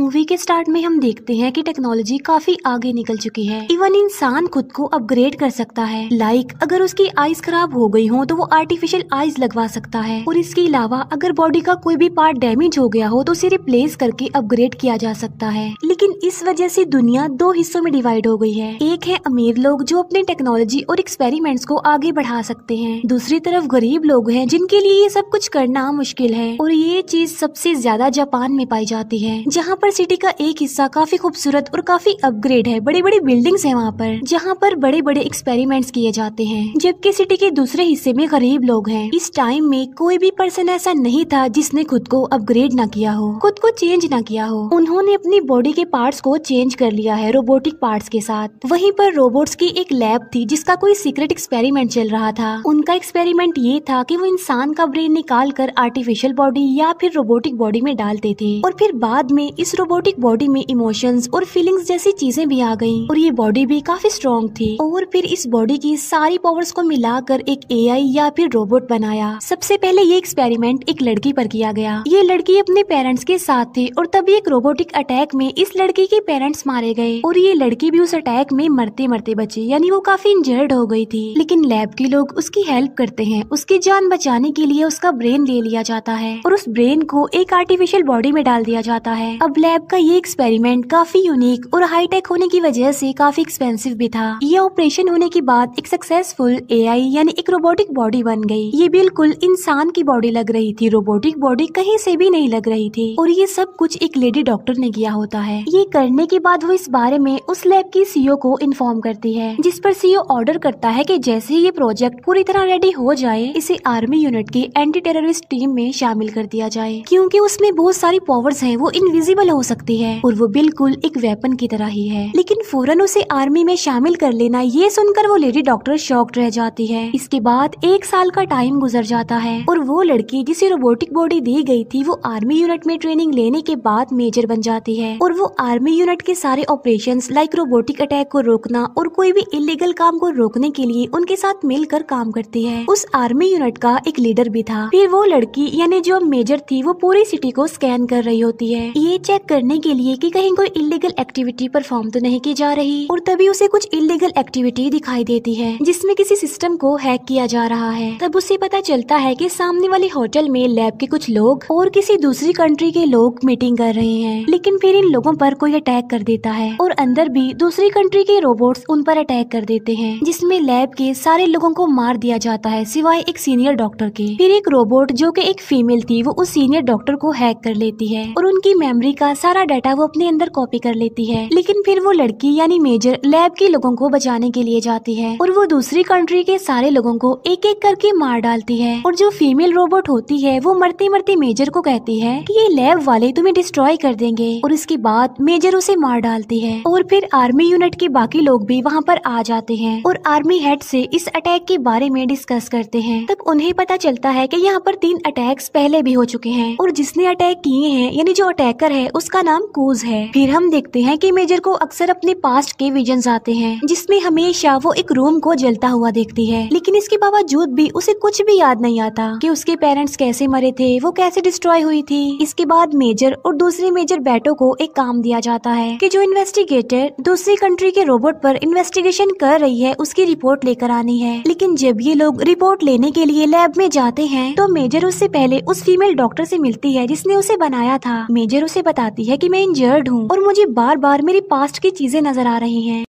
movie के start में हम देखते हैं कि टेक्नोलॉजी काफी आगे निकल चुकी है इवन इंसान खुद को अपग्रेड कर सकता है लाइक like, अगर उसकी आईज खराब हो गई हो तो वो आर्टिफिशियल आईज लगवा सकता है और इसके अलावा अगर बॉडी का कोई भी पार्ट डैमेज हो गया हो तो उसे रिप्लेस करके अपग्रेड किया जा सकता है लेकिन इस वजह ऐसी दुनिया दो हिस्सों में डिवाइड हो गई है एक है अमीर लोग जो अपने टेक्नोलॉजी और एक्सपेरिमेंट्स को आगे बढ़ा सकते हैं दूसरी तरफ गरीब लोग हैं जिनके लिए ये सब कुछ करना मुश्किल है और ये चीज सबसे ज्यादा जापान में पाई जाती है जहाँ पर लाहौर सिटी का एक हिस्सा काफी खूबसूरत और काफी अपग्रेड है बड़ी बड़ी बिल्डिंग्स है वहाँ पर जहाँ पर बड़े बड़े एक्सपेरिमेंट्स किए जाते हैं जबकि सिटी के दूसरे हिस्से में गरीब लोग हैं इस टाइम में कोई भी पर्सन ऐसा नहीं था जिसने खुद को अपग्रेड ना किया हो खुद को चेंज ना किया हो उन्होंने अपनी बॉडी के पार्ट्स को चेंज कर लिया है रोबोटिक पार्ट्स के साथ वहीं पर रोबोट्स की एक लैब थी जिसका कोई सीक्रेट एक्सपेरिमेंट चल रहा था उनका एक्सपेरिमेंट ये था कि वो इंसान का ब्रेन निकाल कर आर्टिफिशियल बॉडी या फिर रोबोटिक बॉडी में डालते थे और फिर बाद में इस रोबोटिक बॉडी में इमोशंस और फीलिंग्स जैसी चीजें भी आ गई और ये बॉडी भी काफी स्ट्रॉन्ग थी और फिर इस बॉडी की सारी पावर्स को मिलाकर एक एआई या फिर रोबोट बनाया सबसे पहले ये एक्सपेरिमेंट एक लड़की पर किया गया ये लड़की अपने पेरेंट्स के साथ थी और तभी एक रोबोटिक अटैक में इस लड़की के पेरेंट्स मारे गए और ये लड़की भी उस अटैक में मरते मरते बची यानी वो काफी इंजर्ड हो गई थी लेकिन लैब के लोग उसकी हेल्प करते हैं उसकी जान बचाने के लिए उसका ब्रेन ले लिया जाता है और उस ब्रेन को एक आर्टिफिशियल बॉडी में डाल दिया जाता है अब लैब का ये एक्सपेरिमेंट काफी यूनिक और हाईटेक होने की वजह से काफी एक्सपेंसिव भी था ये ऑपरेशन होने के बाद एक सक्सेसफुल एआई यानी एक रोबोटिक बॉडी बन गई ये बिल्कुल इंसान की बॉडी लग रही थी रोबोटिक बॉडी कहीं से भी नहीं लग रही थी और ये सब कुछ एक लेडी डॉक्टर ने किया होता है ये करने के बाद वो इस बारे में उस लैब की सीईओ e को इन्फॉर्म करती है जिस पर सीईओ ऑर्डर e करता है की जैसे ही ये प्रोजेक्ट पूरी तरह रेडी हो जाए इसे आर्मी यूनिट की एंटी टेररिस्ट टीम में शामिल कर दिया जाए क्यूँकी उसमें बहुत सारी पॉवर्स है वो इनविजिबल हो सकती है और वो बिल्कुल एक वेपन की तरह ही है लेकिन फौरन उसे आर्मी में शामिल कर लेना ये सुनकर वो लेडी डॉक्टर शॉक्ट रह जाती है इसके बाद एक साल का टाइम गुजर जाता है और वो लड़की जिसे रोबोटिक बॉडी दी गई थी वो आर्मी यूनिट में ट्रेनिंग लेने के बाद मेजर बन जाती है और वो आर्मी यूनिट के सारे ऑपरेशन लाइक रोबोटिक अटैक को रोकना और कोई भी इलीगल काम को रोकने के लिए उनके साथ मिलकर काम करती है उस आर्मी यूनिट का एक लीडर भी था फिर वो लड़की यानी जो मेजर थी वो पूरी सिटी को स्कैन कर रही होती है ये चेक चेक करने के लिए कि कहीं कोई इलीगल एक्टिविटी परफॉर्म तो नहीं की जा रही और तभी उसे कुछ इलीगल एक्टिविटी दिखाई देती है जिसमें किसी सिस्टम को हैक किया जा रहा है तब उसे पता चलता है कि सामने वाले होटल में लैब के कुछ लोग और किसी दूसरी कंट्री के लोग मीटिंग कर रहे हैं लेकिन फिर इन लोगों पर कोई अटैक कर देता है और अंदर भी दूसरी कंट्री के रोबोट्स उन पर अटैक कर देते हैं जिसमे लैब के सारे लोगों को मार दिया जाता है सिवाय एक सीनियर डॉक्टर के फिर एक रोबोट जो की एक फीमेल थी वो उस सीनियर डॉक्टर को हैक कर लेती है और उनकी मेमोरी का का हाँ, सारा डाटा वो अपने अंदर कॉपी कर लेती है लेकिन फिर वो लड़की यानी मेजर लैब के लोगों को बचाने के लिए जाती है और वो दूसरी कंट्री के सारे लोगों को एक एक करके मार डालती है और जो फीमेल रोबोट होती है वो मरते मरते मेजर को कहती है कि ये लैब वाले तुम्हें डिस्ट्रॉय कर देंगे और इसके बाद मेजर उसे मार डालती है और फिर आर्मी यूनिट के बाकी लोग भी वहाँ पर आ जाते हैं और आर्मी हेड से इस अटैक के बारे में डिस्कस करते हैं तब उन्हें पता चलता है कि यहाँ पर तीन अटैक्स पहले भी हो चुके हैं और जिसने अटैक किए हैं यानी जो अटैकर है उसका नाम कूज है फिर हम देखते हैं कि मेजर को अक्सर अपने पास्ट के विजन आते हैं जिसमें हमेशा वो एक रूम को जलता हुआ देखती है लेकिन इसके बावजूद भी उसे कुछ भी याद नहीं आता कि उसके पेरेंट्स कैसे मरे थे वो कैसे डिस्ट्रॉय हुई थी इसके बाद मेजर और दूसरे मेजर बैटो को एक काम दिया जाता है की जो इन्वेस्टिगेटर दूसरी कंट्री के रोबोट पर इन्वेस्टिगेशन कर रही है उसकी रिपोर्ट लेकर आनी है लेकिन जब ये लोग रिपोर्ट लेने के लिए लैब में जाते हैं तो मेजर उससे पहले उस फीमेल डॉक्टर से मिलती है जिसने उसे बनाया था मेजर उसे बता आती है कि मैं इंजर्ड हूँ और मुझे बार बार मेरी पास्ट की चीजें नजर आ रही हैं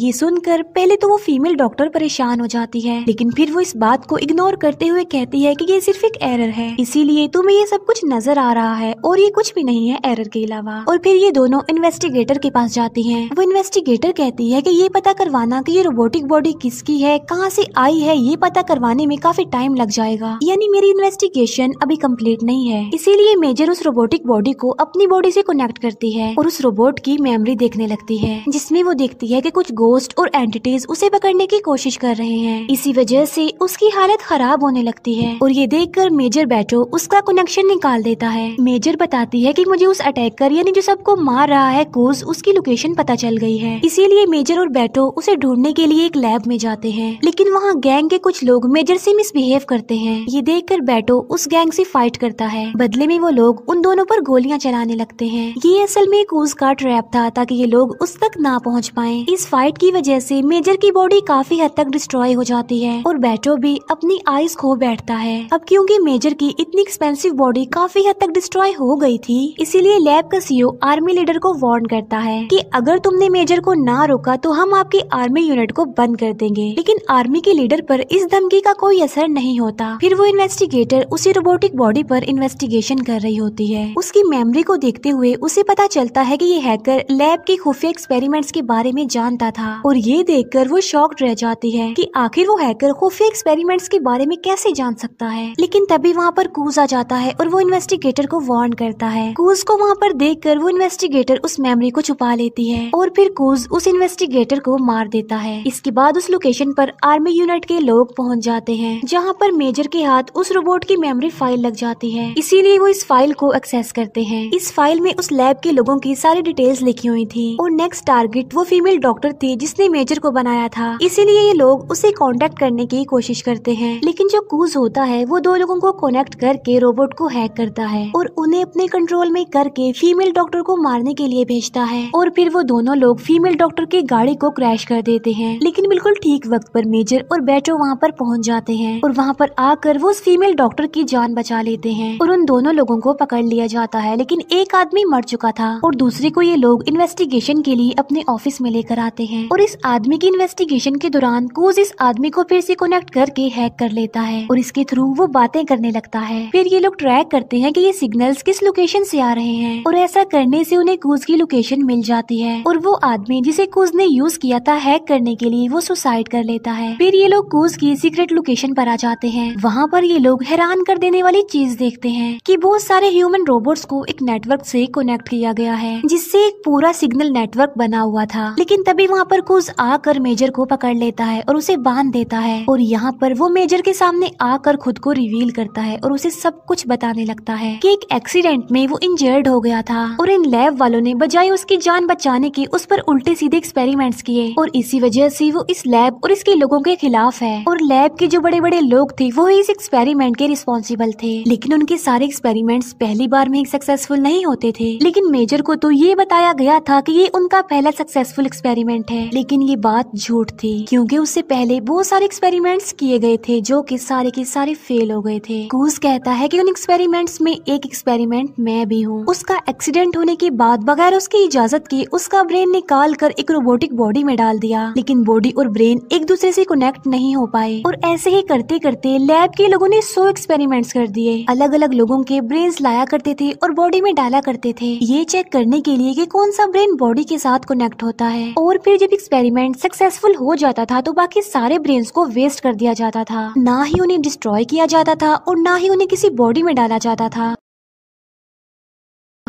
ये सुनकर पहले तो वो फीमेल डॉक्टर परेशान हो जाती है लेकिन फिर वो इस बात को इग्नोर करते हुए कहती है कि ये सिर्फ एक एरर है इसीलिए तुम्हें ये सब कुछ नजर आ रहा है और ये कुछ भी नहीं है एरर के अलावा और फिर ये दोनों इन्वेस्टिगेटर के पास जाती है वो इन्वेस्टिगेटर कहती है की ये पता करवाना की ये रोबोटिक बॉडी किसकी है कहाँ से आई है ये पता करवाने में काफी टाइम लग जाएगा यानी मेरी इन्वेस्टिगेशन अभी कम्प्लीट नहीं है इसीलिए मेजर उस रोबोटिक बॉडी को अपनी बॉडी से कनेक्ट करती है और उस रोबोट की मेमोरी देखने लगती है जिसमें वो देखती है की कुछ गो घोस्ट और एंटिटीज उसे पकड़ने की कोशिश कर रहे हैं इसी वजह से उसकी हालत खराब होने लगती है और ये देखकर मेजर बैटो उसका कनेक्शन निकाल देता है मेजर बताती है कि मुझे उस अटैकर यानी जो सबको मार रहा है कोज उसकी लोकेशन पता चल गई है इसीलिए मेजर और बैटो उसे ढूंढने के लिए एक लैब में जाते हैं लेकिन वहाँ गैंग के कुछ लोग मेजर से मिसबिहेव करते हैं ये कर बैटो उस गैंग से फाइट करता है बदले में वो लोग उन दोनों पर गोलियां चलाने लगते है ये असल में कोज का ट्रैप था ताकि ये लोग उस तक ना पहुँच पाए इस फाइट की वजह से मेजर की बॉडी काफी हद तक डिस्ट्रॉय हो जाती है और बैटो भी अपनी आईज खो बैठता है अब क्योंकि मेजर की इतनी एक्सपेंसिव बॉडी काफी हद तक डिस्ट्रॉय हो गई थी इसीलिए लैब का सीओ आर्मी लीडर को वार्न करता है कि अगर तुमने मेजर को ना रोका तो हम आपकी आर्मी यूनिट को बंद कर देंगे लेकिन आर्मी के लीडर पर इस धमकी का कोई असर नहीं होता फिर वो इन्वेस्टिगेटर उसी रोबोटिक बॉडी पर इन्वेस्टिगेशन कर रही होती है उसकी मेमोरी को देखते हुए उसे पता चलता है कि ये हैकर लैब के खुफिया एक्सपेरिमेंट्स के बारे में जानता था था और ये देखकर वो शॉक्ड रह जाती है कि आखिर वो हैकर खुफिया एक्सपेरिमेंट्स के बारे में कैसे जान सकता है लेकिन तभी वहाँ पर कूज आ जाता है और वो इन्वेस्टिगेटर को वार्न करता है कूज को वहाँ पर देख कर वो इन्वेस्टिगेटर उस मेमोरी को छुपा लेती है और फिर कूज उस इन्वेस्टिगेटर को मार देता है इसके बाद उस लोकेशन पर आर्मी यूनिट के लोग पहुँच जाते हैं जहाँ पर मेजर के हाथ उस रोबोट की मेमोरी फाइल लग जाती है इसीलिए वो इस फाइल को एक्सेस करते हैं इस फाइल में उस लैब के लोगों की सारी डिटेल्स लिखी हुई थी और नेक्स्ट टारगेट वो फीमेल डॉक्टर थी थी जिसने मेजर को बनाया था इसीलिए ये लोग उसे कॉन्टेक्ट करने की कोशिश करते हैं लेकिन जो कूज होता है वो दो लोगों को कनेक्ट करके रोबोट को हैक करता है और उन्हें अपने कंट्रोल में करके फीमेल डॉक्टर को मारने के लिए भेजता है और फिर वो दोनों लोग फीमेल डॉक्टर की गाड़ी को क्रैश कर देते हैं लेकिन बिल्कुल ठीक वक्त पर मेजर और बैटो वहाँ पर पहुँच जाते हैं और वहाँ पर आकर वो उस फीमेल डॉक्टर की जान बचा लेते हैं और उन दोनों लोगों को पकड़ लिया जाता है लेकिन एक आदमी मर चुका था और दूसरे को ये लोग इन्वेस्टिगेशन के लिए अपने ऑफिस में लेकर आते हैं हैं और इस आदमी की इन्वेस्टिगेशन के दौरान कूज इस आदमी को फिर से कनेक्ट करके हैक कर लेता है और इसके थ्रू वो बातें करने लगता है फिर ये लोग ट्रैक करते हैं कि ये सिग्नल्स किस लोकेशन से आ रहे हैं और ऐसा करने से उन्हें कूज की लोकेशन मिल जाती है और वो आदमी जिसे कूज ने यूज किया था हैक करने के लिए वो सुसाइड कर लेता है फिर ये लोग कूज की सीक्रेट लोकेशन पर आ जाते हैं वहाँ पर ये लोग हैरान कर देने वाली चीज देखते हैं कि बहुत सारे ह्यूमन रोबोट्स को एक नेटवर्क से कनेक्ट किया गया है जिससे एक पूरा सिग्नल नेटवर्क बना हुआ था लेकिन तभी वहाँ पर कुज आकर मेजर को पकड़ लेता है और उसे बांध देता है और यहाँ पर वो मेजर के सामने आकर खुद को रिवील करता है और उसे सब कुछ बताने लगता है की एक एक्सीडेंट में वो इंजर्ड हो गया था और इन लैब वालों ने बजाय उसकी जान बचाने की उस पर उल्टे सीधे एक्सपेरिमेंट्स किए और इसी वजह से वो इस लैब और इसके लोगों के खिलाफ है और लैब के जो बड़े बड़े लोग थे वो इस एक्सपेरिमेंट के रिस्पॉन्सिबल थे लेकिन उनके सारे एक्सपेरिमेंट्स पहली बार में सक्सेसफुल नहीं होते थे लेकिन मेजर को तो ये बताया गया था की ये उनका पहला सक्सेसफुल एक्सपेरिमेंट है है लेकिन ये बात झूठ थी क्योंकि उससे पहले बहुत सारे एक्सपेरिमेंट्स किए गए थे जो कि सारे के सारे फेल हो गए थे कूस कहता है कि उन एक्सपेरिमेंट्स में एक एक्सपेरिमेंट मैं भी हूँ उसका एक्सीडेंट होने के बाद बगैर उसकी इजाजत के उसका ब्रेन निकाल कर एक रोबोटिक बॉडी में डाल दिया लेकिन बॉडी और ब्रेन एक दूसरे से कनेक्ट नहीं हो पाए और ऐसे ही करते करते लैब के लोगों ने सौ एक्सपेरिमेंट्स कर दिए अलग अलग लोगों के ब्रेन लाया करते थे और बॉडी में डाला करते थे ये चेक करने के लिए कि कौन सा ब्रेन बॉडी के साथ कनेक्ट होता है और फिर सिर्फ एक्सपेरिमेंट सक्सेसफुल हो जाता था तो बाकी सारे ब्रेन्स को वेस्ट कर दिया जाता था ना ही उन्हें डिस्ट्रॉय किया जाता था और ना ही उन्हें किसी बॉडी में डाला जाता था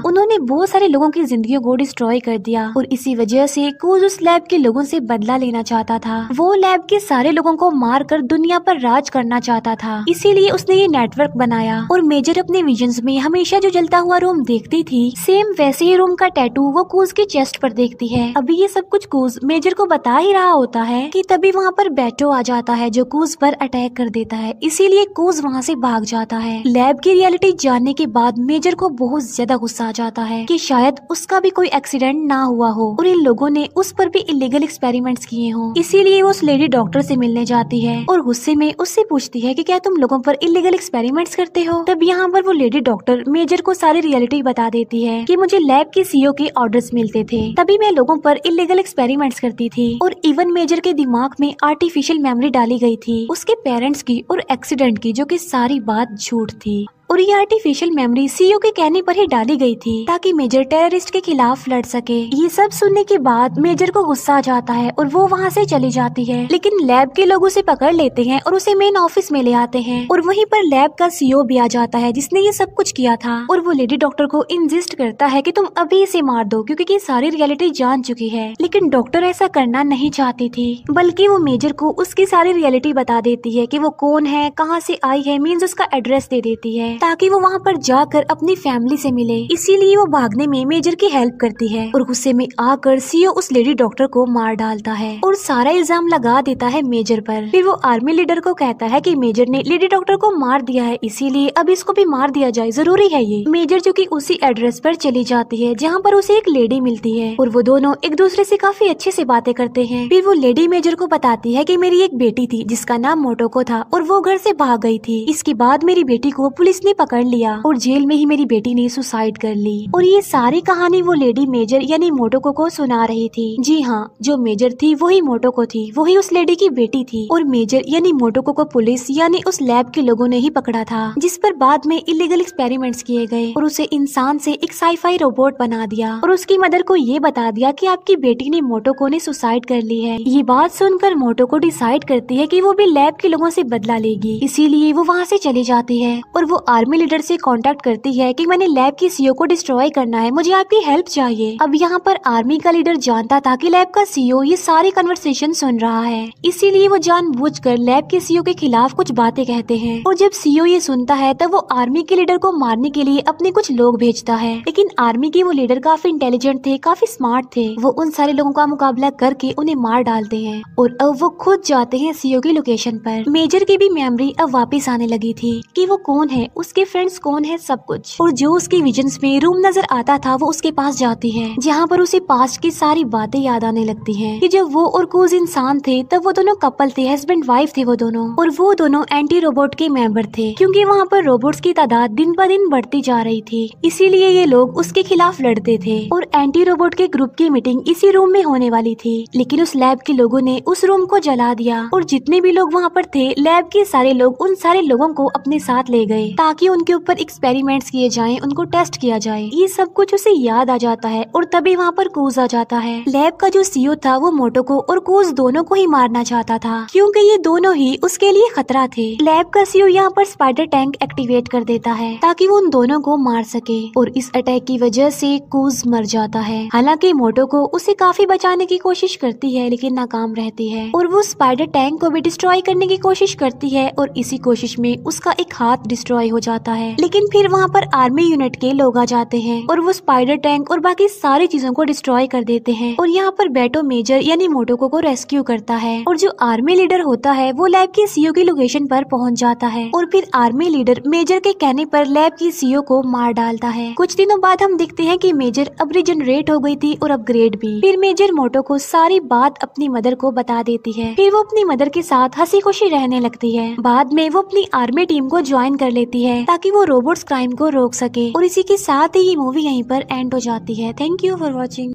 उन्होंने बहुत सारे लोगों की जिंदगी को डिस्ट्रॉय कर दिया और इसी वजह से कूज उस लैब के लोगों से बदला लेना चाहता था वो लैब के सारे लोगों को मार कर दुनिया पर राज करना चाहता था इसीलिए उसने ये नेटवर्क बनाया और मेजर अपने विजन में हमेशा जो जलता हुआ रूम देखती थी सेम वैसे ही रूम का टैटू वो कूज के चेस्ट पर देखती है अभी ये सब कुछ कूज मेजर को बता ही रहा होता है की तभी वहाँ पर बैटो आ जाता है जो कूज पर अटैक कर देता है इसीलिए कूज वहाँ से भाग जाता है लैब की रियलिटी जानने के बाद मेजर को बहुत ज्यादा गुस्सा आ जाता है कि शायद उसका भी कोई एक्सीडेंट ना हुआ हो और इन लोगों ने उस पर भी इलीगल एक्सपेरिमेंट्स किए हो इसीलिए वो उस लेडी डॉक्टर से मिलने जाती है और गुस्से में उससे पूछती है कि क्या तुम लोगों पर इलीगल एक्सपेरिमेंट्स करते हो तब यहाँ पर वो लेडी डॉक्टर मेजर को सारी रियलिटी बता देती है कि मुझे लैब के सीईओ e के ऑर्डर्स मिलते थे तभी मैं लोगों पर इलीगल एक्सपेरिमेंट्स करती थी और इवन मेजर के दिमाग में आर्टिफिशियल मेमोरी डाली गई थी उसके पेरेंट्स की और एक्सीडेंट की जो कि सारी बात झूठ थी और ये आर्टिफिशियल मेमोरी सीईओ के कहने पर ही डाली गई थी ताकि मेजर टेररिस्ट के खिलाफ लड़ सके ये सब सुनने के बाद मेजर को गुस्सा आ जाता है और वो वहाँ से चली जाती है लेकिन लैब के लोग उसे पकड़ लेते हैं और उसे मेन ऑफिस में ले आते हैं और वहीं पर लैब का सीईओ भी आ जाता है जिसने ये सब कुछ किया था और वो लेडी डॉक्टर को इंजिस्ट करता है की तुम अभी इसे मार दो क्यूँकी सारी रियलिटी जान चुकी है लेकिन डॉक्टर ऐसा करना नहीं चाहती थी बल्कि वो मेजर को उसकी सारी रियलिटी बता देती है की वो कौन है कहाँ से आई है मीन्स उसका एड्रेस दे देती है ताकि वो वहाँ पर जाकर अपनी फैमिली से मिले इसीलिए वो भागने में मेजर की हेल्प करती है और गुस्से में आकर सीओ e उस लेडी डॉक्टर को मार डालता है और सारा इल्जाम लगा देता है मेजर पर फिर वो आर्मी लीडर को कहता है कि मेजर ने लेडी डॉक्टर को मार दिया है इसीलिए अब इसको भी मार दिया जाए जरूरी है ये मेजर जो की उसी एड्रेस पर चली जाती है जहाँ पर उसे एक लेडी मिलती है और वो दोनों एक दूसरे से काफी अच्छे से बातें करते हैं फिर वो लेडी मेजर को बताती है कि मेरी एक बेटी थी जिसका नाम मोटोको था और वो घर से भाग गई थी इसके बाद मेरी बेटी को पुलिस ने उसने पकड़ लिया और जेल में ही मेरी बेटी ने सुसाइड कर ली और ये सारी कहानी वो लेडी मेजर यानी मोटोको को सुना रही थी जी हाँ जो मेजर थी वही मोटोको थी वही उस लेडी की बेटी थी और मेजर यानी मोटोको को पुलिस यानी उस लैब के लोगों ने ही पकड़ा था जिस पर बाद में इलीगल एक्सपेरिमेंट्स किए गए और उसे इंसान से एक साईफाई रोबोट बना दिया और उसकी मदर को ये बता दिया कि आपकी बेटी ने मोटोको ने सुसाइड कर ली है ये बात सुनकर मोटोको डिसाइड करती है की वो भी लैब के लोगों से बदला लेगी इसीलिए वो वहाँ से चली जाती है और वो आर्मी लीडर से कांटेक्ट करती है कि मैंने लैब की सीईओ को डिस्ट्रॉय करना है मुझे आपकी हेल्प चाहिए अब यहाँ पर आर्मी का लीडर जानता था कि लैब का सीईओ ये सारी कन्वर्सेशन सुन रहा है इसीलिए वो जानबूझकर लैब के सीईओ के खिलाफ कुछ बातें कहते हैं और जब सीईओ ये सुनता है तब वो आर्मी के लीडर को मारने के लिए अपने कुछ लोग भेजता है लेकिन आर्मी के वो लीडर काफी इंटेलिजेंट थे काफी स्मार्ट थे वो उन सारे लोगों का मुकाबला करके उन्हें मार डालते हैं और अब वो खुद जाते हैं सीईओ की लोकेशन पर मेजर की भी मेमोरी अब वापस आने लगी थी कि वो कौन है उस उसके फ्रेंड्स कौन है सब कुछ और जो उसके विजन्स में रूम नजर आता था वो उसके पास जाती है जहाँ पर उसे पास की सारी बातें याद आने लगती है की जब वो और कोज इंसान थे तब वो दोनों कपल थे हस्बैंड वाइफ थे वो दोनों और वो दोनों एंटी रोबोट के मेंबर थे क्योंकि वहाँ पर रोबोट्स की तादाद दिन ब दिन बढ़ती जा रही थी इसीलिए ये लोग उसके खिलाफ लड़ते थे और एंटी रोबोट के ग्रुप की मीटिंग इसी रूम में होने वाली थी लेकिन उस लैब के लोगों ने उस रूम को जला दिया और जितने भी लोग वहाँ पर थे लैब के सारे लोग उन सारे लोगों को अपने साथ ले गए ताकि उनके ऊपर एक्सपेरिमेंट्स किए जाएं उनको टेस्ट किया जाए ये सब कुछ उसे याद आ जाता है और तभी वहाँ पर कोज आ जाता है लैब का जो सीओ था वो मोटो को और कोज दोनों को ही मारना चाहता था क्यूँकी ये दोनों ही उसके लिए खतरा थे लैब का सीओ यहाँ पर स्पाइडर टैंक एक्टिवेट कर देता है ताकि वो उन दोनों को मार सके और इस अटैक की वजह से कोज मर जाता है हालांकि मोटो को उसे काफी बचाने की कोशिश करती है लेकिन नाकाम रहती है और वो स्पाइडर टैंक को भी डिस्ट्रॉय करने की कोशिश करती है और इसी कोशिश में उसका एक हाथ डिस्ट्रॉय हो जाता है लेकिन फिर वहाँ पर आर्मी यूनिट के लोग आ जाते हैं और वो स्पाइडर टैंक और बाकी सारी चीजों को डिस्ट्रॉय कर देते हैं और यहाँ पर बैटो मेजर यानी मोटोको को रेस्क्यू करता है और जो आर्मी लीडर होता है वो लैब के सीओ की लोकेशन पर पहुंच जाता है और फिर आर्मी लीडर मेजर के कहने पर लैब की सीओ को मार डालता है कुछ दिनों बाद हम देखते हैं कि मेजर अब रिजनरेट हो गई थी और अपग्रेड भी फिर मेजर मोटो को सारी बात अपनी मदर को बता देती है फिर वो अपनी मदर के साथ हंसी खुशी रहने लगती है बाद में वो अपनी आर्मी टीम को ज्वाइन कर लेती है है ताकि वो रोबोट्स क्राइम को रोक सके और इसी के साथ ही ये मूवी यहीं पर एंड हो जाती है थैंक यू फॉर वॉचिंग